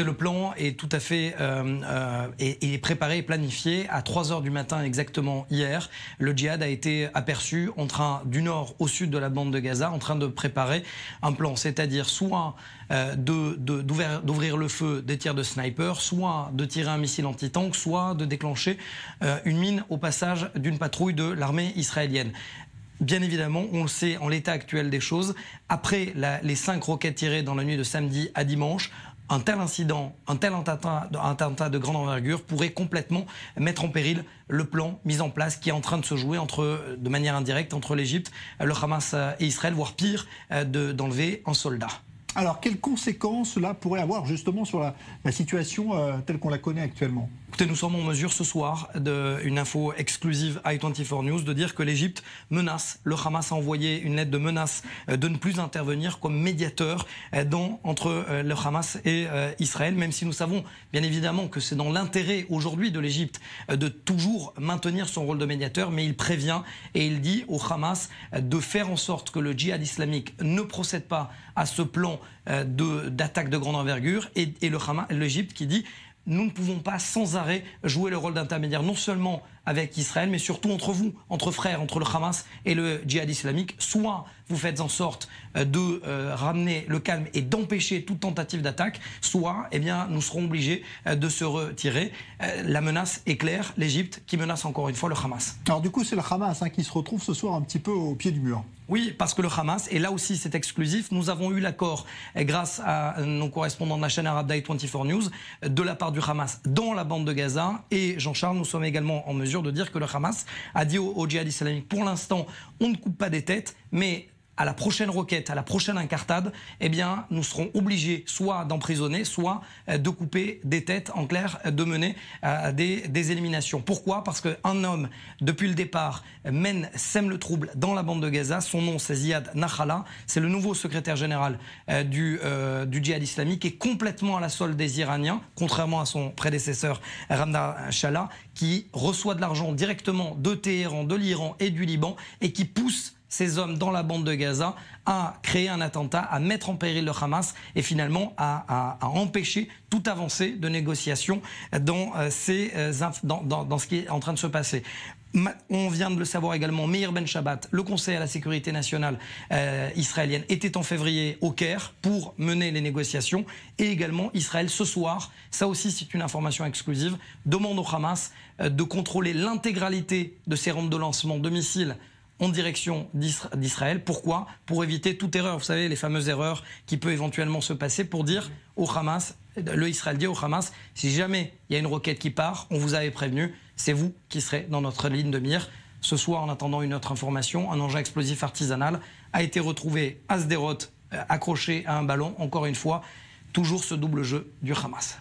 le plan est tout à fait euh, euh, préparé et planifié. À 3 heures du matin exactement hier, le djihad a été aperçu en train, du nord au sud de la bande de Gaza, en train de préparer un plan, c'est-à-dire soit euh, d'ouvrir le feu des tirs de sniper, soit de tirer un missile anti-tank, soit de déclencher une mine au passage d'une patrouille de l'armée israélienne. Bien évidemment, on le sait en l'état actuel des choses, après les cinq roquettes tirées dans la nuit de samedi à dimanche, un tel incident, un tel attentat, de grande envergure pourrait complètement mettre en péril le plan mis en place qui est en train de se jouer entre, de manière indirecte entre l'Égypte, le Hamas et Israël, voire pire, d'enlever un soldat. Alors, quelles conséquences cela pourrait avoir justement sur la, situation euh, telle qu'on la connaît actuellement Écoutez, nous sommes en mesure ce soir d'une info exclusive à I24 News de dire que l'Égypte menace, le Hamas a envoyé une lettre de menace euh, de ne plus intervenir comme médiateur euh, dans, entre euh, le Hamas et Israël, même si nous savons bien évidemment que c'est dans l'intérêt aujourd'hui de l'Égypte de toujours maintenir son rôle de médiateur, mais il prévient et il dit au Hamas de faire en sorte que le djihad islamique ne procède pas à ce plan d'attaque de, grande envergure et, et l'Égypte qui dit nous ne pouvons pas sans arrêt jouer le rôle d'intermédiaire non seulement avec Israël, mais surtout entre vous, entre frères, entre le Hamas et le djihad islamique. Soit vous faites en sorte euh, de euh, ramener le calme et d'empêcher toute tentative d'attaque, soit eh bien, nous serons obligés euh, de se retirer. la menace est claire, l'Égypte qui menace encore une fois le Hamas. Alors du coup, c'est le Hamas hein, qui se retrouve ce soir un petit peu au pied du mur. Oui, parce que le Hamas, et là aussi c'est exclusif, nous avons eu l'accord grâce à nos correspondants de la chaîne Arab 24 News de la part du Hamas dans la bande de Gaza et Jean-Charles, nous sommes également en mesure de dire que le Hamas a dit au djihad islamique pour l'instant, on ne coupe pas des têtes, mais à la prochaine roquette, à la prochaine incartade, eh bien, nous serons obligés soit d'emprisonner, soit euh, de couper des têtes, en clair, euh, de mener euh, des, éliminations. Pourquoi Parce qu'un homme, depuis le départ, mène, sème le trouble dans la bande de Gaza. Son nom, c'est Ziad Nahala. C'est le nouveau secrétaire général du, djihad islamique et complètement à la solde des Iraniens, contrairement à son prédécesseur Ramda Shala, qui reçoit de l'argent directement de Téhéran, de l'Iran et du Liban et qui pousse ces hommes dans la bande de Gaza à créer un attentat, à mettre en péril le Hamas et finalement à, empêcher toute avancée de négociation euh, euh, dans, dans, ce qui est en train de se passer. On vient de le savoir également, Meir Ben Shabbat, le conseil à la sécurité nationale euh, israélienne, était en février au Caire pour mener les négociations. Et également, Israël, ce soir, ça aussi c'est une information exclusive, demande au Hamas de contrôler l'intégralité de ses rampes de lancement de missiles en direction d'Israël. Pourquoi Pour éviter toute erreur. Vous savez, les fameuses erreurs qui peuvent éventuellement se passer pour dire au Hamas, le Israël dit au Hamas, si jamais il y a une roquette qui part, on vous avait prévenu, c'est vous qui serez dans notre ligne de mire. Ce soir, en attendant une autre information, un engin explosif artisanal a été retrouvé à Sderot, euh, accroché à un ballon, encore une fois, toujours ce double jeu du Hamas.